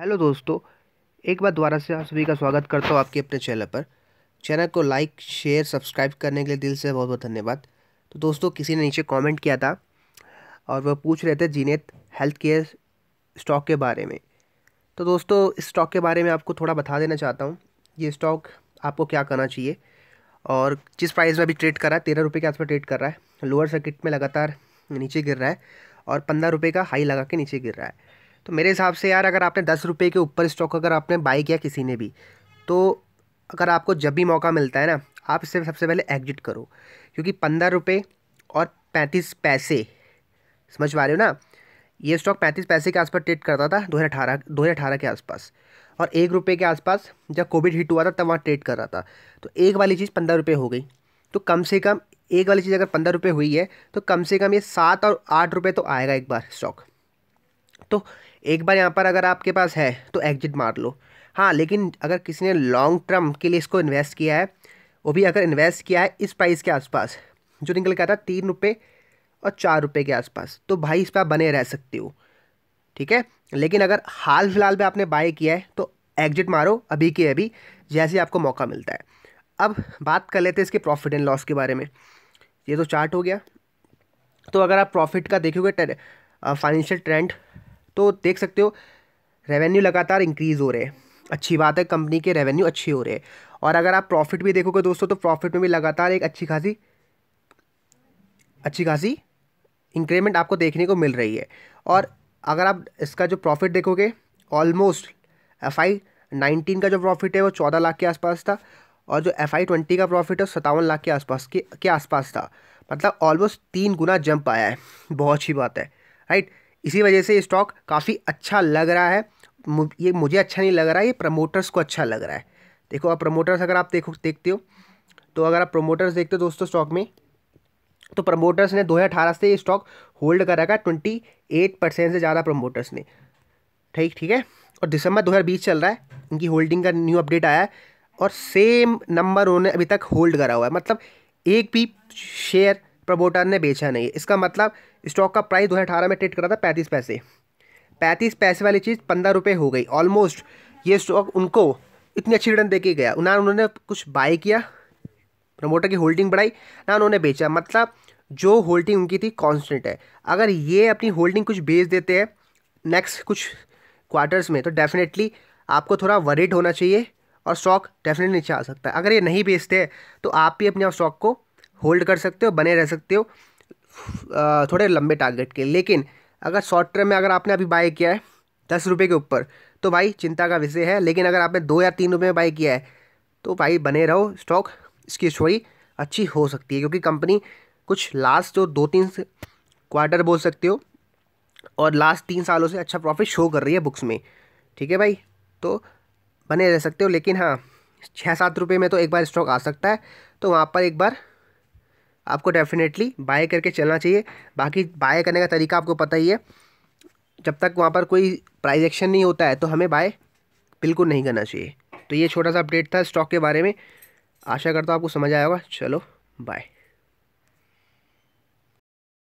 hello दोस्तों एक बार दोबारा से आप सभी का स्वागत करता हूँ आपके अपने चैनल पर चैनल को लाइक शेयर सब्सक्राइब करने के लिए दिल से बहुत बहुत धन्यवाद तो दोस्तों किसी ने नीचे कमेंट किया था और वह पूछ रहे थे जीनेत हेल्थ केयर स्टॉक के बारे में तो दोस्तों इस स्टॉक के बारे में आपको थोड़ा बता देना चाहता हूँ ये स्टॉक आपको क्या करना चाहिए और जिस प्राइस में अभी ट्रेड कर रहा है तेरह रुपये के आसपास ट्रेड कर रहा है लोअर सर्किट में लगातार नीचे गिर रहा है और पंद्रह रुपये का हाई लगा के नीचे गिर रहा है तो मेरे हिसाब से यार अगर आपने दस रुपये के ऊपर स्टॉक अगर आपने बाई किया किसी ने भी तो अगर आपको जब भी मौका मिलता है ना आप इससे सबसे पहले एग्जिट करो क्योंकि पंद्रह रुपये और पैंतीस पैसे समझ पा रहे हो ना ये स्टॉक पैंतीस पैसे के आसपास ट्रेड करता था दो हज़ार अठारह दो हज़ार अठारह के आसपास और एक रुपये के आसपास जब कोविड हिट हुआ था तब वहाँ ट्रेड कर रहा था तो एक वाली चीज़ पंद्रह रुपये हो गई तो कम से कम एक वाली चीज़ अगर पंद्रह रुपये हुई है तो कम से कम ये सात और आठ रुपये तो आएगा एक बार स्टॉक तो एक बार यहाँ पर अगर आपके पास है तो एग्जिट मार लो हाँ लेकिन अगर किसी ने लॉन्ग टर्म के लिए इसको इन्वेस्ट किया है वो भी अगर इन्वेस्ट किया है इस प्राइस के आसपास जो निकल गया था तीन रुपये और चार रुपये के आसपास तो भाई इस पर आप बने रह सकते हो ठीक है लेकिन अगर हाल फिलहाल में आपने बाय किया है तो एग्जिट मारो अभी के अभी जैसे आपको मौका मिलता है अब बात कर लेते हैं इसके प्रॉफिट एंड लॉस के बारे में ये तो चार्ट हो गया तो अगर आप प्रॉफिट का देखोगे फाइनेंशियल ट्रेंड तो देख सकते हो रेवेन्यू लगातार इंक्रीज़ हो रहे हैं अच्छी बात है कंपनी के रेवेन्यू अच्छे हो रहे हैं और अगर आप प्रॉफिट भी देखोगे दोस्तों तो प्रॉफिट में भी लगातार एक अच्छी खासी अच्छी खासी इंक्रीमेंट आपको देखने को मिल रही है और अगर आप इसका जो प्रॉफिट देखोगे ऑलमोस्ट एफ आई नाइनटीन का जो प्रॉफिट है वो चौदह लाख के आसपास था और जो एफ आई ट्वेंटी का प्रॉफिट है सतावन लाख के आसपास के के आसपास था मतलब ऑलमोस्ट तीन गुना जंप आया है बहुत अच्छी बात है राइट इसी वजह से ये स्टॉक काफ़ी अच्छा लग रहा है ये मुझे अच्छा नहीं लग रहा है ये प्रमोटर्स को अच्छा लग रहा है देखो आप प्रमोटर्स अगर आप देखो देखते हो तो अगर आप प्रमोटर्स देखते हो दोस्तों स्टॉक में तो प्रमोटर्स ने 2018 से ये स्टॉक होल्ड कर रखा है ट्वेंटी एट परसेंट से ज़्यादा प्रमोटर्स ने ठीक ठीक है और दिसंबर 2020 चल रहा है इनकी होल्डिंग का न्यू अपडेट आया है और सेम नंबर उन्होंने अभी तक होल्ड करा हुआ है मतलब एक भी शेयर प्रमोटर ने बेचा नहीं इसका मतलब स्टॉक का प्राइस दो में ट्रेड करा था पैंतीस पैसे पैंतीस पैसे वाली चीज़ पंद्रह रुपये हो गई ऑलमोस्ट ये स्टॉक उनको इतनी अच्छी रिटर्न दे के गया ना उन्होंने कुछ बाय किया प्रमोटर की होल्डिंग बढ़ाई ना उन्होंने बेचा मतलब जो होल्डिंग उनकी थी कांस्टेंट है अगर ये अपनी होल्डिंग कुछ बेच देते हैं नेक्स्ट कुछ क्वार्टर्स में तो डेफिनेटली आपको थोड़ा वरिड होना चाहिए और स्टॉक डेफिनेटली नीचे आ सकता है अगर ये नहीं बेचते तो आप भी अपने स्टॉक को होल्ड कर सकते हो बने रह सकते हो थोड़े लंबे टारगेट के लेकिन अगर शॉर्ट टर्म में अगर आपने अभी बाय किया है दस रुपये के ऊपर तो भाई चिंता का विषय है लेकिन अगर आपने दो या तीन रुपये में बाय किया है तो भाई बने रहो स्टॉक इसकी स्टोरी अच्छी हो सकती है क्योंकि कंपनी कुछ लास्ट जो दो तीन क्वार्टर बोल सकते हो और लास्ट तीन सालों से अच्छा प्रॉफिट शो कर रही है बुक्स में ठीक है भाई तो बने रह सकते हो लेकिन हाँ छः सात रुपये में तो एक बार स्टॉक आ सकता है तो वहाँ पर एक बार आपको डेफिनेटली बाय करके चलना चाहिए बाकी बाय करने का तरीका आपको पता ही है जब तक वहाँ पर कोई प्राइज एक्शन नहीं होता है तो हमें बाय बिल्कुल नहीं करना चाहिए तो ये छोटा सा अपडेट था स्टॉक के बारे में आशा करता हूँ आपको समझ आया होगा चलो बाय